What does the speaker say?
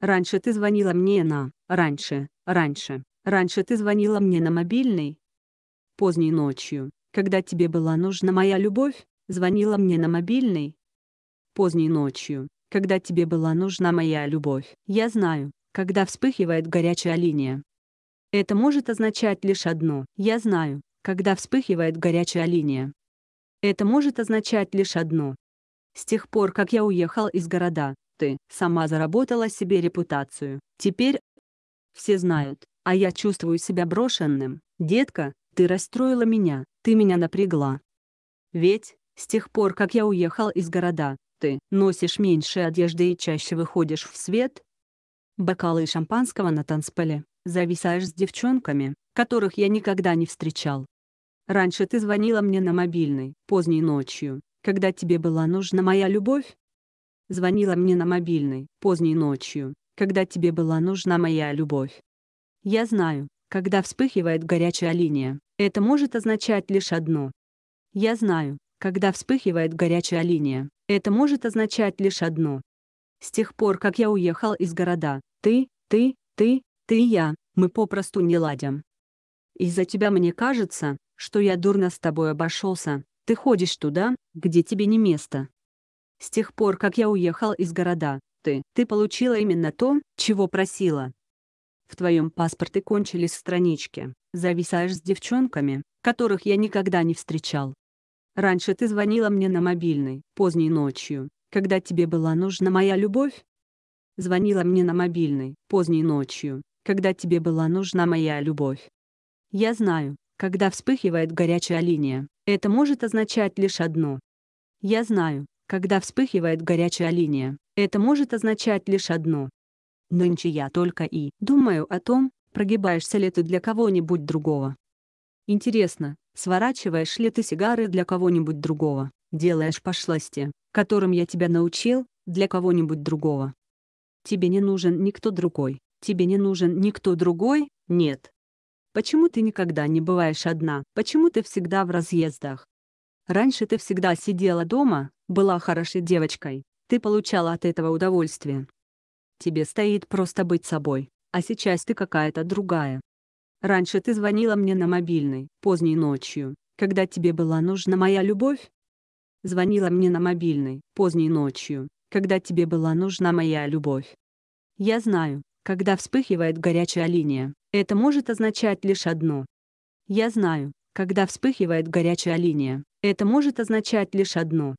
Раньше ты звонила мне на... Раньше, раньше, раньше ты звонила мне на мобильный. Поздней ночью, когда тебе была нужна моя любовь, звонила мне на мобильный. Поздней ночью, когда тебе была нужна моя любовь. Я знаю, когда вспыхивает горячая линия. Это может означать лишь одно. Я знаю, когда вспыхивает горячая линия. Это может означать лишь одно. С тех пор, как я уехал из города, ты сама заработала себе репутацию. Теперь все знают, а я чувствую себя брошенным. Детка, ты расстроила меня, ты меня напрягла. Ведь, с тех пор, как я уехал из города, ты носишь меньше одежды и чаще выходишь в свет. Бокалы шампанского на танцполе, зависаешь с девчонками, которых я никогда не встречал. Раньше ты звонила мне на мобильный, поздней ночью, когда тебе была нужна моя любовь, звонила мне на мобильный, поздней ночью, когда тебе была нужна моя любовь. Я знаю, когда вспыхивает горячая линия, это может означать лишь одно. Я знаю, когда вспыхивает горячая линия, это может означать лишь одно. С тех пор, как я уехал из города, ты, ты, ты, ты и я, мы попросту не ладим. Из-за тебя мне кажется, что я дурно с тобой обошелся, ты ходишь туда, где тебе не место. С тех пор, как я уехал из города, ты, ты получила именно то, чего просила. В твоем паспорте кончились странички, зависаешь с девчонками, которых я никогда не встречал. Раньше ты звонила мне на мобильный, поздней ночью, когда тебе была нужна моя любовь. Звонила мне на мобильный, поздней ночью, когда тебе была нужна моя любовь. Я знаю, когда вспыхивает горячая линия, это может означать лишь одно. Я знаю, когда вспыхивает горячая линия, это может означать лишь одно. Нынче я только и думаю о том, прогибаешься ли ты для кого-нибудь другого. Интересно, сворачиваешь ли ты сигары для кого-нибудь другого, делаешь пошлости, которым я тебя научил, для кого-нибудь другого. Тебе не нужен никто другой, тебе не нужен никто другой, нет. Почему ты никогда не бываешь одна, почему ты всегда в разъездах? Раньше ты всегда сидела дома, была хорошей девочкой, ты получала от этого удовольствие. Тебе стоит просто быть собой, а сейчас ты какая-то другая. Раньше ты звонила мне на мобильный, поздней ночью, когда тебе была нужна моя любовь. Звонила мне на мобильный, поздней ночью, когда тебе была нужна моя любовь. Я знаю, когда вспыхивает горячая линия, это может означать лишь одно. Я знаю, когда вспыхивает горячая линия, это может означать лишь одно.